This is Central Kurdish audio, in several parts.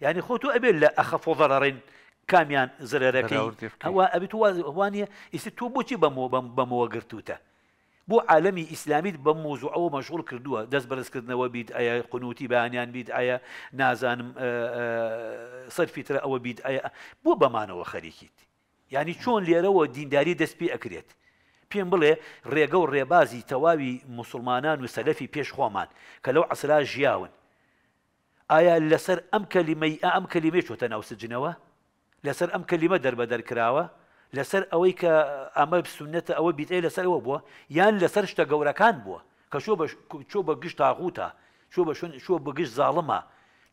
يعني خوتو أبي لا أخف ضرر كاميان زراركي هو أبي تو هوانية يستو بوشي بمو بمو قرتوته بو عالمی ئیسلامیت بە مشغول مەشغول کردووە دەست بەرزکردنەوە بیت ئایا آية، قنوتی بەیانیان بیت ئایا آية، نازانم سەرفیترە آه، آه، ئەوە بیت ئایا آية. بۆ بەمانەوە خەریکیت یعنی يعني چۆن لێرەوە دینداری دەست پێ ئەکرێت پێم بڵێ ڕێگە و ڕێبازی تەواوی مسلمانان و سەلەفی پێش خۆمان کە لەو عسرا ژیاون ئایا لەسەر ئەم کەلیمەی ئەم کەلیمەی چۆتە ناوسجنەوە لەسەر ئەم کەلیمە دەربەدەر کراوە لەسەر ئەوەی کە ئەمە سونەتە ئەوە بیتەی لەسەرەوە بووە یان لەسەر شتە گەورەکان بووە کە چۆ بە گشت تاغوتە چۆ بە چۆ بەگشت زاڵمە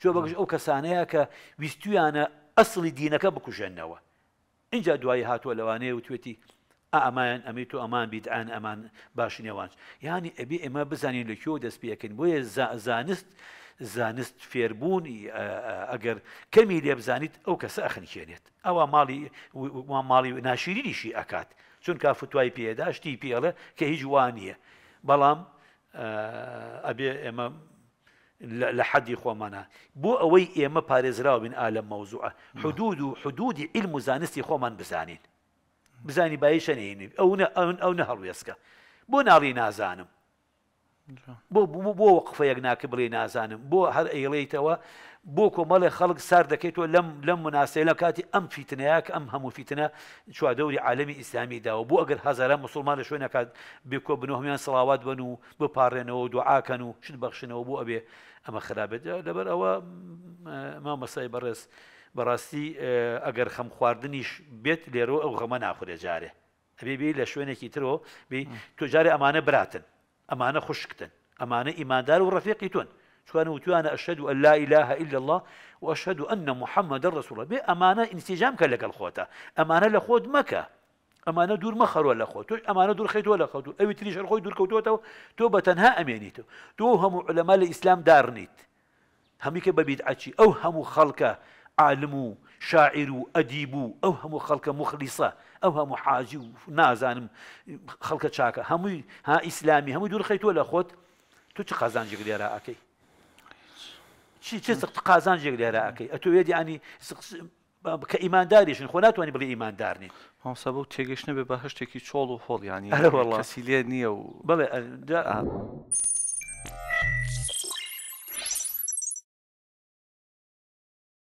چۆ بەگشت ئەو کەسانەیە کە ویستویانە ئەسڵی دینەکە بکوژێنەوە اینجا دوایی هاتووە لەوانەیە و توێتی ئەمایان ئەمی تو ئەمان بیتان ئەمان باش نێوانش یانی ئەبی ئێمە بزانین لەکیۆ دەستپیەکەن بۆیە زانست زانست فێربوونی ئەگەر کەمی لێ بزانیت ئەو کەسە ئەخنکێنێت ئەوە ماڵی ماڵی ناشیرینیشی ئەکات چون کا فتوای پێداشتی پێڵە کە هیچ وانە بەڵام ئەبێ ئێمە لە حەدی خۆمانە بۆ ئەوەی ئێمە پارێزراو بن ئالە مەوزوعە حدود و حدودی علم و زانستی خۆمان بزانین بزانی باەیشە نێنین ئەو ئەو نە هەڵوێسکە بۆ ناڵی نازانم بۆ بوو بۆ وەقفەیەک ناکە بڵێ نازانم بۆ هەر ئەیڵێیتەوە بۆ کۆمەڵی خەڵک سار دەکەیتەوە لەم لەم مناسەی لە کاتی ئەم فیتنەیەک ئەم هەموو فیتنە چوادەوری عالمی ئیسلامی داوە بۆ ئەگەر هەزارە مسلمان لە شوێنەکات بکۆ بنەهمیان سڵاوات بن و بپارڕێنەوە دوعاکەن و شت بەخشنەوە بۆ ئەبێ ئەمە خراپێت لەبەر ئەوە ما مەسای بەڕێز بەڕاستی ئەگەر خەم خواردنیش بێت لێرۆ ئەو غەمە ناخورێ جارێ ئەبێ بێ لە شوێنێکی ترەوە بێ تۆجارێ ئەمانە براتن خشكتن أمانة إيمان دار و شو أنا وتو أنا أشهد أن لا إله إلا الله وأشهد أن محمد رسول الله بأمانة انسجام كلك الخوتة أمانة لخود مكة أمانة دور مخر ولا خوت أمانة دور خيت ولا خوت اي لە خەوت ئەوی كوتو خۆی تو بتنها بە تو هم علماء الإسلام دارنيت هميك ئیسلام عشي أو هم بەبییت عالمو شاعر و ئەدیب و ئەو هەموو خەڵکە مخلیسە ئەو هەموو حاجی و نازانم خەڵکە چاکە هەمووی ها ئیسلامی هەموو دوور خەیتووە لە خۆت تو چ قازانجی لێرە ئەکەی چی چ قازانجێک لێرە ئەەکەی ئە تو وێدی ئانی کە ئیمانداریشن خۆ ناتوانانی بڵێ ئیماندارنی مامسا بەو تێگەشتە بێ بە هەشتێکی چۆڵ و هۆڵیانی سیلێ نییە و بڵێ